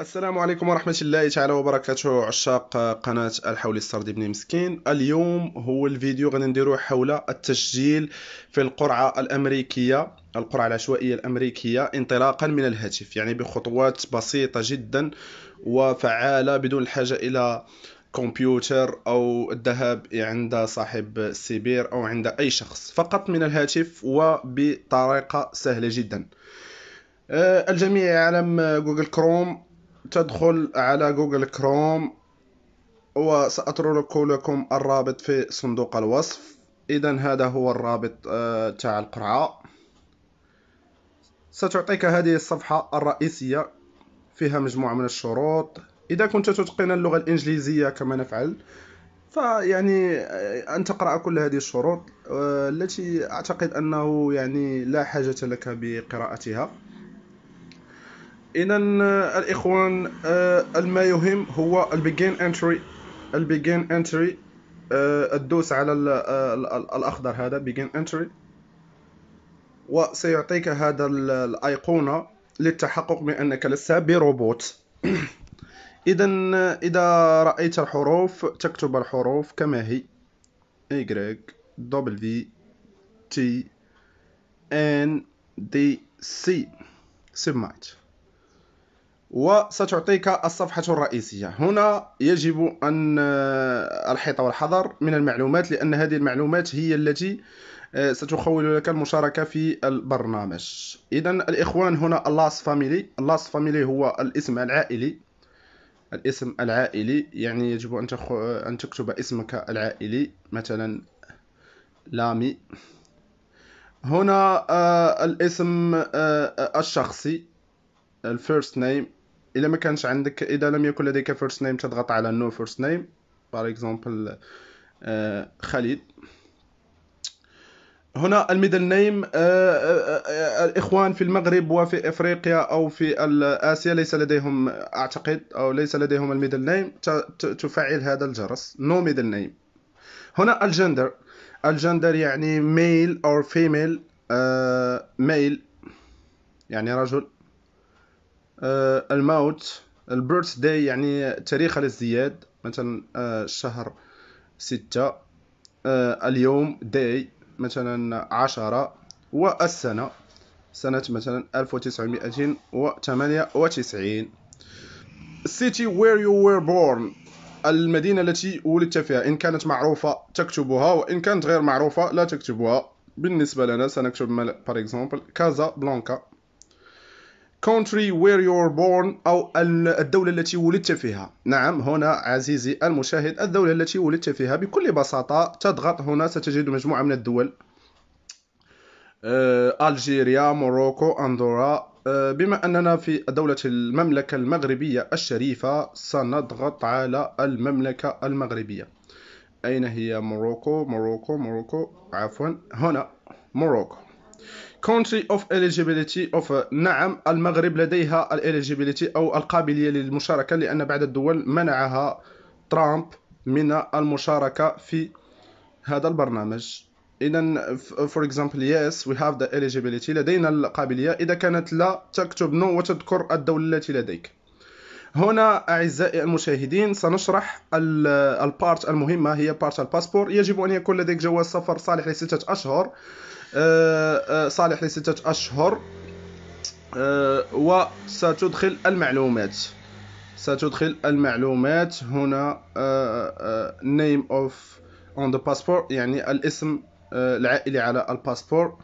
السلام عليكم ورحمة الله تعالى وبركاته عشاق قناة الحولي السردي بن مسكين اليوم هو الفيديو غادي نديروه حول التسجيل في القرعة الأمريكية القرعة العشوائية الأمريكية انطلاقا من الهاتف يعني بخطوات بسيطة جدا وفعالة بدون الحاجة إلى الكمبيوتر او الذهاب عند صاحب السبير او عند اي شخص فقط من الهاتف وبطريقه سهله جدا آه، الجميع يعلم جوجل كروم تدخل على جوجل كروم وسأترك لكم الرابط في صندوق الوصف اذا هذا هو الرابط آه، تاع القرعه ستعطيك هذه الصفحه الرئيسيه فيها مجموعه من الشروط إذا كنت تتقن اللغة الإنجليزية كما نفعل فيعني آه، أن تقرأ كل هذه الشروط آه، التي أعتقد أنه يعني لا حاجة لك بقراءتها إذا آه، الإخوان ما يهم هو البيجين انتري البيجين انتري الدوس على الأخضر هذا بيجين انتري وسيعطيك هذا الأيقونة للتحقق من انك لست بروبوت اذا اذا رايت الحروف تكتب الحروف كما هي y w t n d c سمعت وستعطيك الصفحة الرئيسية هنا يجب أن آه، الحيطة والحذر من المعلومات لأن هذه المعلومات هي التي آه، ستخول لك المشاركة في البرنامج إذا الإخوان هنا اللاس فاميلي اللاس فاميلي هو الاسم العائلي الاسم العائلي يعني يجب أن, تخو... أن تكتب اسمك العائلي مثلا لامي هنا آه الاسم آه الشخصي الفيرست نيم إذا ما كانش عندك إذا لم يكن لديك فيرست نيم تضغط على نو فيرست نيم باريكزومبل اكزومبل خالد هنا الميدل نيم آه، آه، آه، الاخوان في المغرب وفي افريقيا او في اسيا ليس لديهم اعتقد او ليس لديهم الميدل نيم تفعل هذا الجرس نو ميدل نيم هنا الجندر الجندر يعني ميل او فيميل ميل يعني رجل الموت البيرث داي يعني تاريخ الازدياد مثلا شهر ستة اليوم داي مثلا عشرة والسنة سنة مثلا 1998 city where you were born المدينة التي ولدت فيها إن كانت معروفة تكتبها وإن كانت غير معروفة لا تكتبها بالنسبة لنا سنكتب بار example كازا بلانكا country where you're born أو الدولة التي ولدت فيها نعم هنا عزيزي المشاهد الدولة التي ولدت فيها بكل بساطة تضغط هنا ستجد مجموعة من الدول آه، ألجيريا موروكو أندورا آه، بما أننا في دولة المملكة المغربية الشريفة سنضغط على المملكة المغربية أين هي موروكو موروكو موروكو عفوا هنا موروكو country of eligibility of uh, نعم المغرب لديها eligibility او القابليه للمشاركه لان بعض الدول منعها ترامب من المشاركه في هذا البرنامج اذا فور اكزامبل yes we have the eligibility لدينا القابليه اذا كانت لا تكتب نو وتذكر الدوله التي لديك هنا اعزائي المشاهدين سنشرح البارت المهمه هي بارت الباسبور يجب ان يكون لديك جواز سفر صالح لسته اشهر آه، آه، صالح لستة أشهر آه، وستدخل المعلومات ستدخل المعلومات هنا name of on the passport يعني الاسم العائلي على الباسبور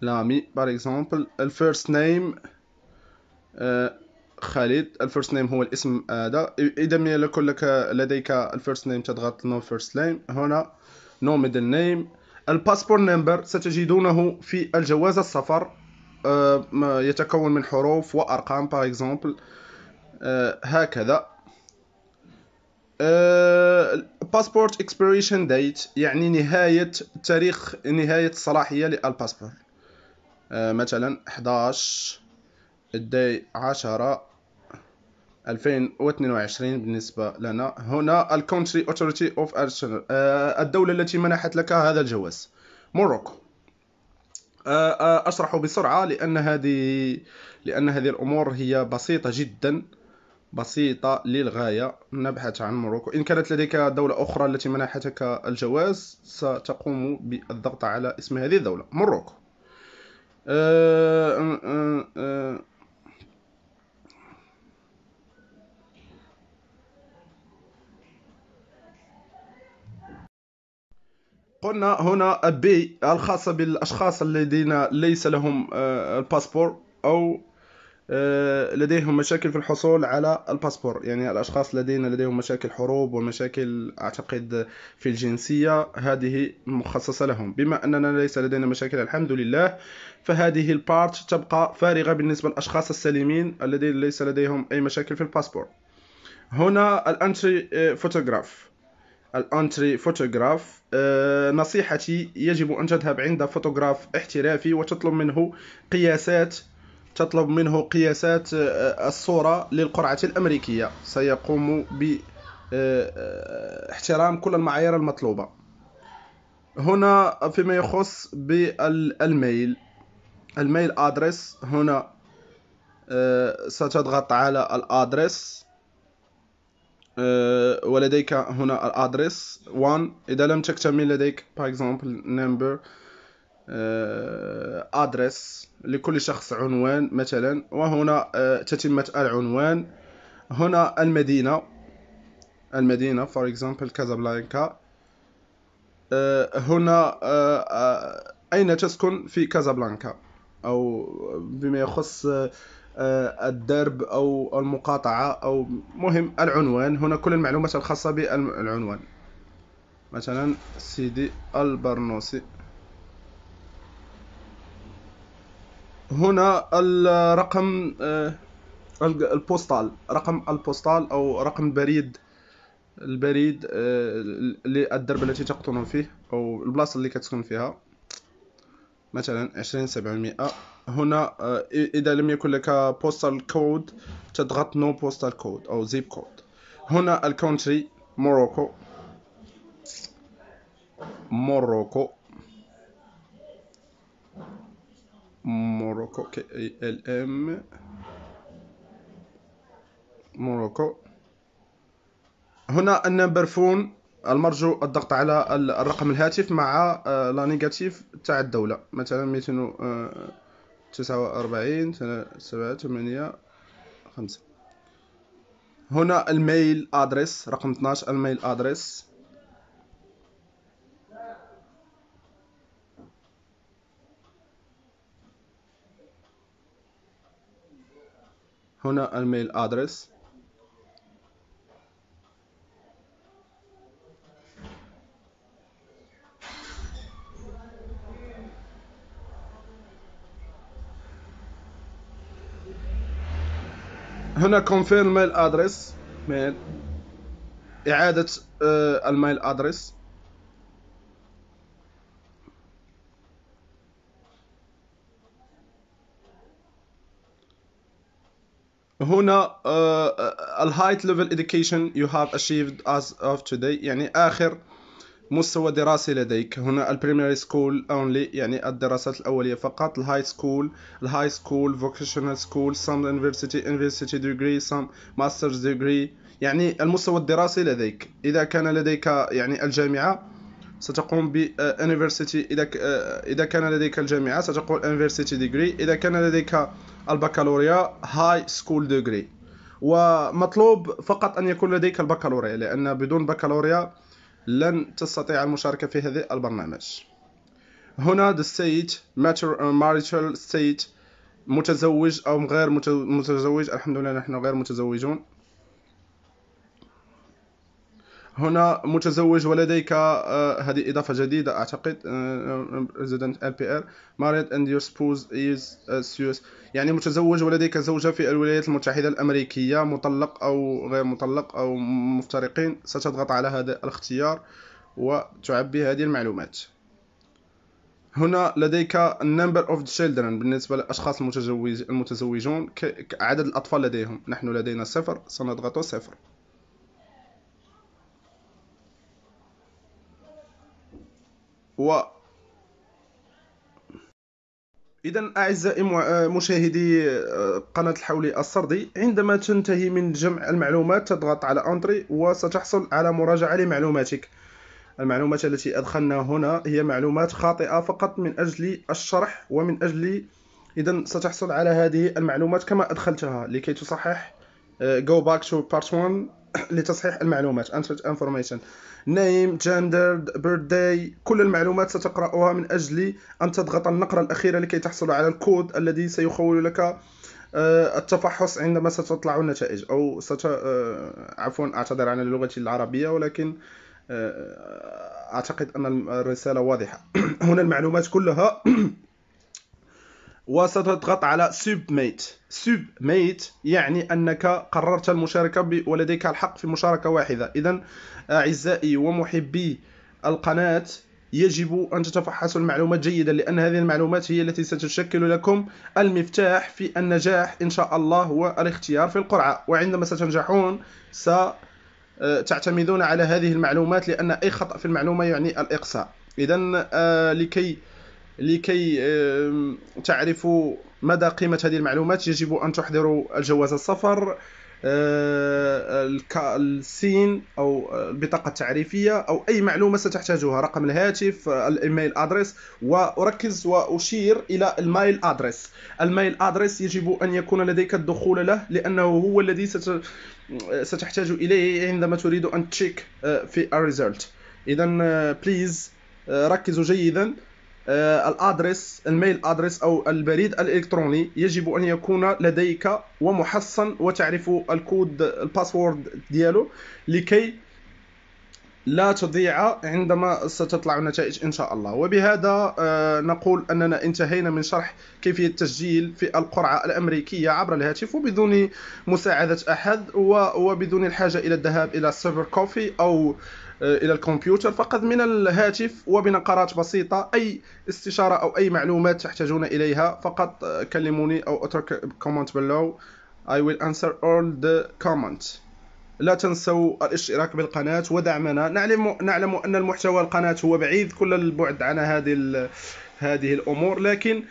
لامي بار اكزومبل الفيرست نيم خالد الفيرست نيم هو الاسم هذا اذا ما يكون لك لديك الفيرست نيم تضغط نو فيرست نيم هنا نو ميدل نيم الباسبور نمبر ستجدونه في الجواز السفر آه، يتكون من حروف وارقام باغ اكزومبل آه، هكذا الباسبورت اكسبيريشن ديت يعني نهايه تاريخ نهايه الصلاحيه للباسبور آه، مثلا 11 الدي 10 2022 بالنسبة لنا هنا الكونتري اوتوريتي اوف ارسنال الدولة التي منحت لك هذا الجواز موروكو آه، آه، اشرح بسرعة لان هذه لان هذه الامور هي بسيطة جدا بسيطة للغاية نبحث عن موروكو إن كانت لديك دولة أخرى التي منحتك الجواز ستقوم بالضغط على اسم هذه الدولة موروكو أه, آه، قلنا هنا بي الخاصة بالأشخاص الذين ليس لهم آه، الباسبور أو آه، لديهم مشاكل في الحصول على الباسبور يعني الأشخاص الذين لديهم مشاكل حروب ومشاكل أعتقد في الجنسية هذه مخصصة لهم بما أننا ليس لدينا مشاكل الحمد لله فهذه البارت تبقى فارغة بالنسبة للأشخاص السليمين الذين ليس لديهم أي مشاكل في الباسبور هنا الانتري آه، فوتوغراف الأنتري فوتوغراف آه، نصيحتي يجب أن تذهب عند فوتوغراف احترافي وتطلب منه قياسات تطلب منه قياسات آه، الصورة للقرعة الأمريكية سيقوم باحترام آه، كل المعايير المطلوبة هنا فيما يخص بالميل الميل ادرس هنا ستضغط على الادرس أه، ولديك هنا الادريس 1 اذا لم تكتمل لديك باغ اكزومبل نمبر ادريس لكل شخص عنوان مثلا وهنا أه، تتمة العنوان هنا المدينة المدينة فور اكزامبل كازابلانكا هنا أه، اين تسكن في كازابلانكا او بما يخص آه، الدرب أو المقاطعة أو مهم العنوان هنا كل المعلومات الخاصة بالعنوان مثلا سيدي البرنوسي هنا الرقم آه، البوستال رقم البوستال أو رقم بريد البريد آه، للدرب التي تقطن فيه أو البلاصة اللي كتسكن فيها مثلا عشرين هنا آه، اذا لم يكن لك بوستال كود تضغط نو بوستال كود او زيب كود هنا الكونتري موروكو موروكو موروكو كي ال ام موروكو هنا النمبر فون المرجو الضغط على الرقم الهاتف مع آه، لا نيجاتيف تاع الدوله مثلا 200 تسعة وأربعين سبعة ثمانية خمسة هنا الميل ادرس رقم 12 الميل ادرس هنا الميل ادرس هنا كونفير ميل ادريس ميل اعاده آه، الميل ادريس هنا آه، آه، الهايت ليفل education يو هاف اشيفد از اوف توداي يعني اخر مستوى دراسي لديك هنا البريميري سكول اونلي يعني الدراسات الاوليه فقط الهاي سكول الهاي سكول فوكيشنال سكول سام يونيفرسيتي يونيفرسيتي ديجري سام ماسترز ديجري يعني المستوى الدراسي لديك اذا كان لديك يعني الجامعه ستقوم ب آه، university اذا آه، اذا كان لديك الجامعه ستقول university ديجري اذا كان لديك البكالوريا هاي سكول ديجري ومطلوب فقط ان يكون لديك البكالوريا لان بدون بكالوريا لن تستطيع المشاركة في هذا البرنامج هنا the state uh, marital state متزوج أو غير متزوج الحمد لله نحن غير متزوجون هنا متزوج ولديك آه، هذه إضافة جديدة أعتقد آه، آه، resident LPR married and your spouse is Swiss يعني متزوج ولديك زوجة في الولايات المتحدة الأمريكية مطلق أو غير مطلق أو مفترقين ستضغط على هذا الاختيار وتعبي هذه المعلومات هنا لديك number of children بالنسبة للأشخاص المتزوج المتزوجون عدد الأطفال لديهم نحن لدينا صفر سنضغط صفر و اذا اعزائي مشاهدي آه، قناه الحولي السردي عندما تنتهي من جمع المعلومات تضغط على انتري وستحصل على مراجعه لمعلوماتك المعلومات التي ادخلنا هنا هي معلومات خاطئه فقط من اجل الشرح ومن اجل اذا ستحصل على هذه المعلومات كما ادخلتها لكي تصحح آه، go back to part 1 لتصحيح المعلومات انفورميشن نيم جندر بيرث كل المعلومات ستقراها من اجل ان تضغط النقره الاخيره لكي تحصل على الكود الذي سيخول لك آه، التفحص عندما ستطلع النتائج او ست آه، عفوا اعتذر عن اللغه العربيه ولكن آه، اعتقد ان الرساله واضحه هنا المعلومات كلها وستضغط على submit submit يعني أنك قررت المشاركة ولديك الحق في مشاركة واحدة إذا أعزائي ومحبي القناة يجب أن تتفحصوا المعلومات جيدا لأن هذه المعلومات هي التي ستشكل لكم المفتاح في النجاح إن شاء الله والاختيار في القرعة وعندما ستنجحون ستعتمدون آه، على هذه المعلومات لأن أي خطأ في المعلومة يعني الإقصاء إذا آه، لكي لكي تعرفوا مدى قيمة هذه المعلومات يجب أن تحضروا الجواز السفر آه، السين أو البطاقة التعريفية أو أي معلومة ستحتاجها رقم الهاتف الإيميل أدريس وأركز وأشير إلى المايل أدريس المايل أدريس يجب أن يكون لديك الدخول له لأنه هو الذي ستحتاج إليه عندما تريد أن تشيك آه، في الريزلت إذا آه، بليز ركزوا جيدا آه، الادرس الميل ادرس او البريد الالكتروني يجب ان يكون لديك ومحصن وتعرف الكود الباسورد ديالو لكي لا تضيع عندما ستطلع النتائج ان شاء الله وبهذا آه، نقول اننا انتهينا من شرح كيفيه التسجيل في القرعه الامريكيه عبر الهاتف وبدون مساعده احد وبدون الحاجه الى الذهاب الى سيرفر كوفي او الى الكمبيوتر فقط من الهاتف وبنقرات بسيطه اي استشاره او اي معلومات تحتاجون اليها فقط آه، كلموني او اترك كومنت below I will answer all the comments لا تنسوا الاشتراك بالقناة ودعمنا نعلم نعلم أن المحتوى القناة هو بعيد كل البعد عن هذه هذه الأمور لكن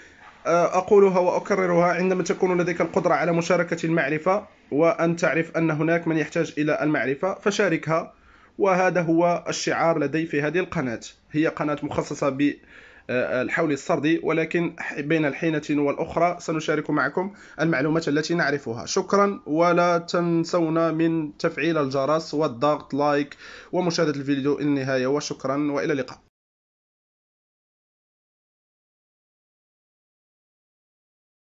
آه، أقولها وأكررها عندما تكون لديك القدرة على مشاركة المعرفة وأن تعرف أن هناك من يحتاج إلى المعرفة فشاركها وهذا هو الشعار لدي في هذه القناة هي قناة مخصصة ب الحول السردي ولكن بين الحينة والأخرى سنشارك معكم المعلومات التي نعرفها شكرا ولا تنسونا من تفعيل الجرس والضغط لايك ومشاهدة الفيديو النهاية وشكرا وإلى اللقاء